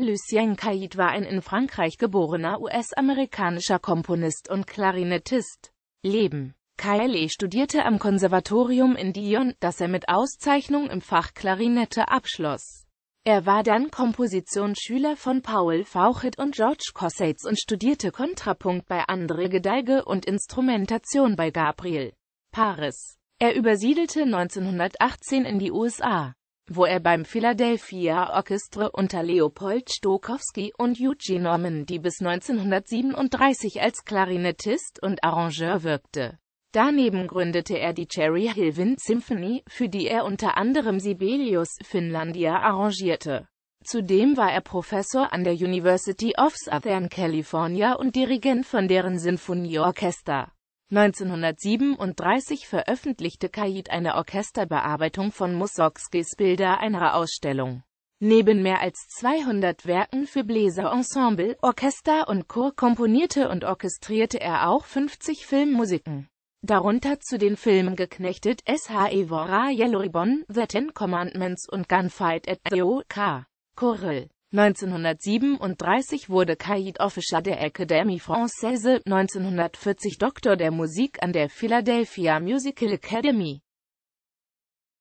Lucien Caid war ein in Frankreich geborener US-amerikanischer Komponist und Klarinettist. Leben Caillet studierte am Konservatorium in Dion, das er mit Auszeichnung im Fach Klarinette abschloss. Er war dann Kompositionsschüler von Paul Fauchet und George Cossates und studierte Kontrapunkt bei André Gedeige und Instrumentation bei Gabriel Paris. Er übersiedelte 1918 in die USA wo er beim Philadelphia Orchestra unter Leopold Stokowski und Eugene Norman, die bis 1937 als Klarinettist und Arrangeur wirkte. Daneben gründete er die Cherry Hill Wind Symphony, für die er unter anderem Sibelius Finlandia arrangierte. Zudem war er Professor an der University of Southern California und Dirigent von deren Sinfonieorchester. 1937 veröffentlichte Kajit eine Orchesterbearbeitung von Mussorgskis Bilder einer Ausstellung. Neben mehr als 200 Werken für Bläserensemble, Orchester und Chor komponierte und orchestrierte er auch 50 Filmmusiken. Darunter zu den Filmen Geknechtet, S.H.E. Vora, Yellow Ribbon, The Ten Commandments und Gunfight at the O.K. Choral. 1937 wurde Caïd Officer der Académie Française, 1940 Doktor der Musik an der Philadelphia Musical Academy.